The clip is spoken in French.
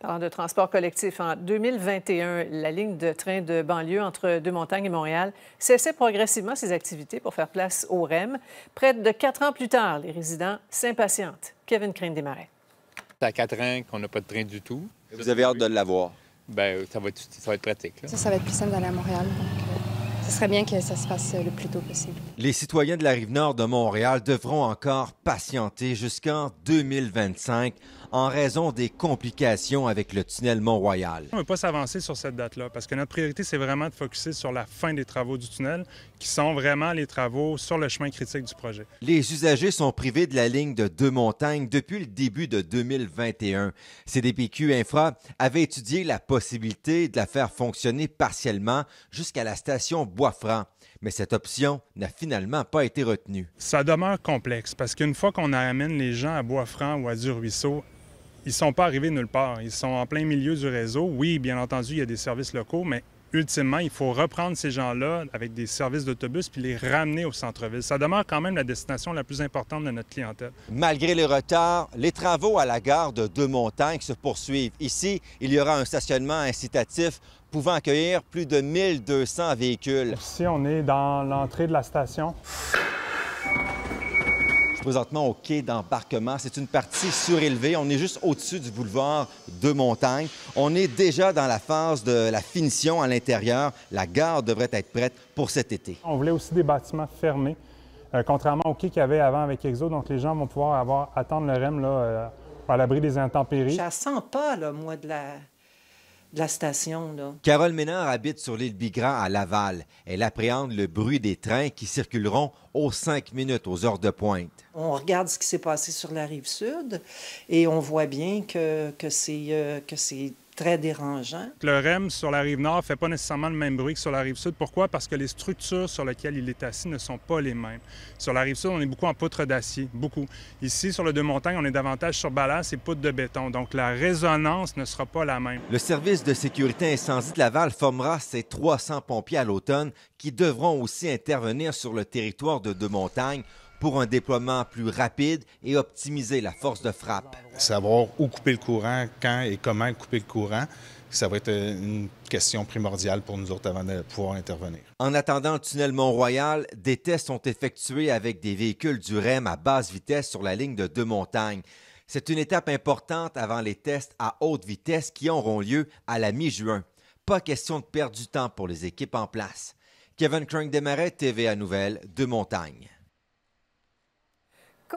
Parlant de transport collectif, en 2021, la ligne de train de banlieue entre Deux-Montagnes et Montréal cessait progressivement ses activités pour faire place au REM. Près de quatre ans plus tard, les résidents s'impatientent. Kevin Crane démarrait. Ça à quatre ans qu'on n'a pas de train du tout. Vous avez hâte de l'avoir? Bien, ça va, être, pratique. Ça, ça va être plus simple d'aller à Montréal ce serait bien que ça se passe euh, le plus tôt possible. Les citoyens de la rive nord de Montréal devront encore patienter jusqu'en 2025 en raison des complications avec le tunnel Mont-Royal. On ne peut pas s'avancer sur cette date-là parce que notre priorité, c'est vraiment de focuser sur la fin des travaux du tunnel, qui sont vraiment les travaux sur le chemin critique du projet. Les usagers sont privés de la ligne de deux montagnes depuis le début de 2021. CDPQ Infra avait étudié la possibilité de la faire fonctionner partiellement jusqu'à la station franc. Mais cette option n'a finalement pas été retenue. Ça demeure complexe parce qu'une fois qu'on amène les gens à bois franc ou à du ruisseau, ils ne sont pas arrivés nulle part. Ils sont en plein milieu du réseau. Oui, bien entendu, il y a des services locaux, mais ultimement, il faut reprendre ces gens-là avec des services d'autobus puis les ramener au centre-ville. Ça demeure quand même la destination la plus importante de notre clientèle. Malgré les retards, les travaux à la gare de Deux-Montagnes se poursuivent. Ici, il y aura un stationnement incitatif pouvant accueillir plus de 1200 véhicules. Ici, on est dans l'entrée de la station au quai d'embarquement. C'est une partie surélevée. On est juste au-dessus du boulevard de montagne. On est déjà dans la phase de la finition à l'intérieur. La gare devrait être prête pour cet été. On voulait aussi des bâtiments fermés, euh, contrairement au quai qu'il y avait avant avec Exo. Donc, les gens vont pouvoir avoir, attendre le REM euh, à l'abri des intempéries. Ça sent pas, là, moi, de la la station. Carole Ménard habite sur l'île Bigrand à Laval. Elle appréhende le bruit des trains qui circuleront aux cinq minutes, aux heures de pointe. On regarde ce qui s'est passé sur la rive sud et on voit bien que, que c'est euh, le REM sur la rive nord fait pas nécessairement le même bruit que sur la rive sud. Pourquoi? Parce que les structures sur lesquelles il est assis ne sont pas les mêmes. Sur la rive sud, on est beaucoup en poutres d'acier, beaucoup. Ici, sur le Deux-Montagnes, on est davantage sur ballast et poutres de béton. Donc, la résonance ne sera pas la même. Le service de sécurité incendie de Laval formera ses 300 pompiers à l'automne qui devront aussi intervenir sur le territoire de Deux-Montagnes pour un déploiement plus rapide et optimiser la force de frappe. Savoir où couper le courant, quand et comment couper le courant, ça va être une question primordiale pour nous autres avant de pouvoir intervenir. En attendant le tunnel Mont-Royal, des tests sont effectués avec des véhicules du REM à basse vitesse sur la ligne de deux montagnes. C'est une étape importante avant les tests à haute vitesse qui auront lieu à la mi-juin. Pas question de perdre du temps pour les équipes en place. Kevin Crank-Desmarais, TVA Nouvelle, Deux-Montagnes.